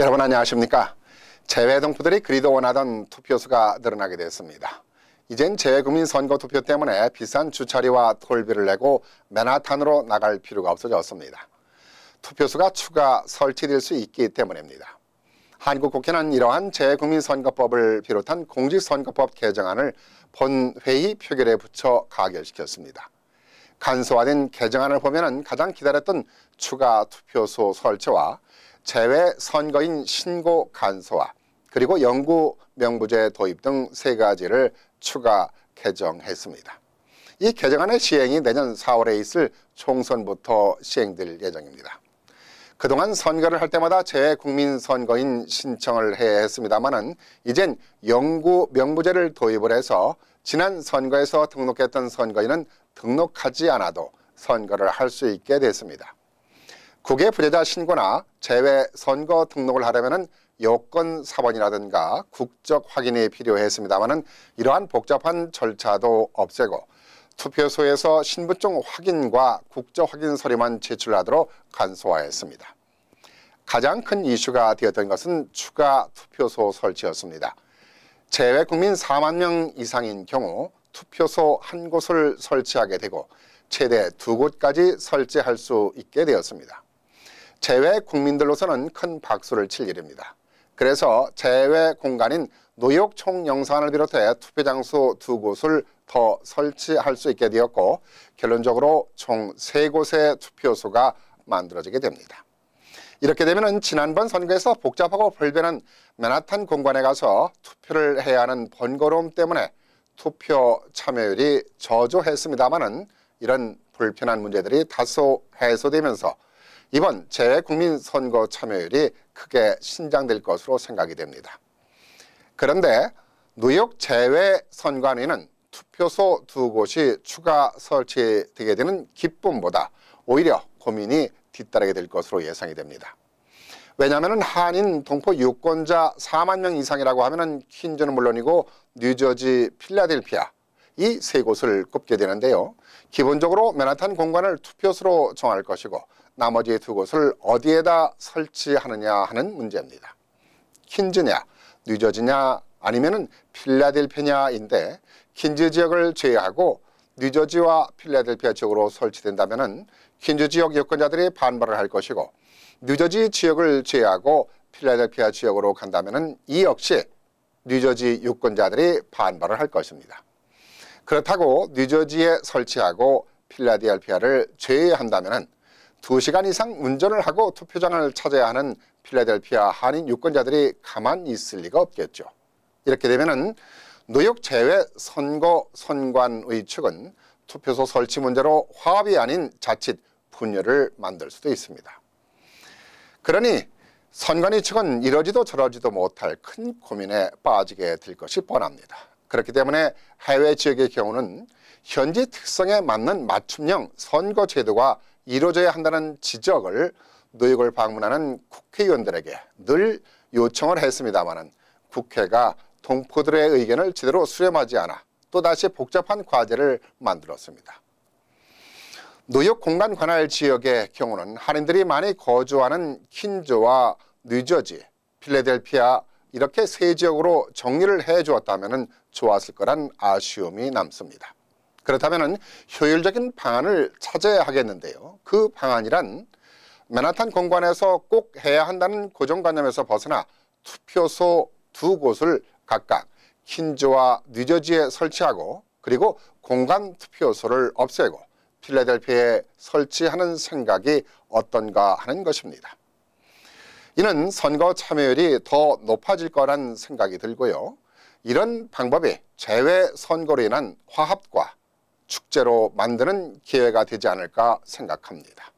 여러분 안녕하십니까? 재외동포들이 그리도 원하던 투표수가 늘어나게 되었습니다 이젠 재외국민 선거 투표 때문에 비싼 주차리와 톨비를 내고 맨하탄으로 나갈 필요가 없어졌습니다. 투표수가 추가 설치될 수 있기 때문입니다. 한국 국회는 이러한 재외국민 선거법을 비롯한 공직선거법 개정안을 본회의 표결에 붙여 가결시켰습니다. 간소화된 개정안을 보면 가장 기다렸던 추가 투표소 설치와 재외 선거인 신고 간소화 그리고 영구 명부제 도입 등 세 가지를 추가 개정했습니다. 이 개정안의 시행이 내년 4월에 있을 총선부터 시행될 예정입니다. 그동안 선거를 할 때마다 재외국민 선거인 신청을 해야 했습니다마는 이젠 영구 명부제를 도입을 해서 지난 선거에서 등록했던 선거인은 등록하지 않아도 선거를 할 수 있게 됐습니다. 국외 부재자 신고나 재외 선거 등록을 하려면 여권 사본이라든가 국적 확인이 필요했습니다만은 이러한 복잡한 절차도 없애고 투표소에서 신분증 확인과 국적 확인 서류만 제출하도록 간소화했습니다. 가장 큰 이슈가 되었던 것은 추가 투표소 설치였습니다. 재외 국민 4만 명 이상인 경우 투표소 한 곳을 설치하게 되고 최대 두 곳까지 설치할 수 있게 되었습니다. 재외 국민들로서는 큰 박수를 칠 일입니다. 그래서 재외 공간인 노역 총영산을 비롯해 투표 장소 두 곳을 더 설치할 수 있게 되었고 결론적으로 총 세 곳의 투표소가 만들어지게 됩니다. 이렇게 되면 지난번 선거에서 복잡하고 불변한 맨하탄 공간에 가서 투표를 해야 하는 번거로움 때문에 투표 참여율이 저조했습니다마는 이런 불편한 문제들이 다소 해소되면서 이번 재외국민선거 참여율이 크게 신장될 것으로 생각이 됩니다. 그런데 뉴욕 재외선관위는 투표소 두 곳이 추가 설치되게 되는 기쁨보다 오히려 고민이 뒤따르게 될 것으로 예상이 됩니다. 왜냐하면 한인 동포 유권자 4만 명 이상이라고 하면 퀸즈는 물론이고 뉴저지, 필라델피아 이 세 곳을 꼽게 되는데요. 기본적으로 맨하탄 공간을 투표소로 정할 것이고 나머지 두 곳을 어디에다 설치하느냐 하는 문제입니다. 킨즈냐, 뉴저지냐 아니면 필라델피냐인데 킨즈 지역을 제외하고 뉴저지와 필라델피아 지역으로 설치된다면은 즈 지역 유권자들이 반발을 할 것이고 뉴저지 지역을 제외하고 필라델피아 지역으로 간다면이 역시 뉴저지 유권자들이 반발을 할 것입니다. 그렇다고 뉴저지에 설치하고 필라델피아를 제외한다면은 2시간 이상 운전을 하고 투표장을 찾아야 하는 필라델피아 한인 유권자들이 가만 있을 리가 없겠죠. 이렇게 되면 뉴욕 제외 선거 선관의 측은 투표소 설치 문제로 화합이 아닌 자칫 분열을 만들 수도 있습니다. 그러니 선관위 측은 이러지도 저러지도 못할 큰 고민에 빠지게 될 것이 뻔합니다. 그렇기 때문에 해외 지역의 경우는 현지 특성에 맞는 맞춤형 선거 제도가 이루어져야 한다는 지적을 노역을 방문하는 국회의원들에게 늘 요청을 했습니다마는 국회가 동포들의 의견을 제대로 수렴하지 않아 또다시 복잡한 과제를 만들었습니다. 노역 공간 관할 지역의 경우는 한인들이 많이 거주하는 킨조와 뉴저지, 필라델피아 이렇게 세 지역으로 정리를 해주었다면 좋았을 거란 아쉬움이 남습니다. 그렇다면 효율적인 방안을 찾아야 하겠는데요. 그 방안이란 맨하탄 공관에서 꼭 해야 한다는 고정관념에서 벗어나 투표소 두 곳을 각각 킨즈와 뉴저지에 설치하고 그리고 공간 투표소를 없애고 필라델피아에 설치하는 생각이 어떤가 하는 것입니다. 이는 선거 참여율이 더 높아질 거란 생각이 들고요. 이런 방법이 재외 선거로 인한 화합과 축제로 만드는 기회가 되지 않을까 생각합니다.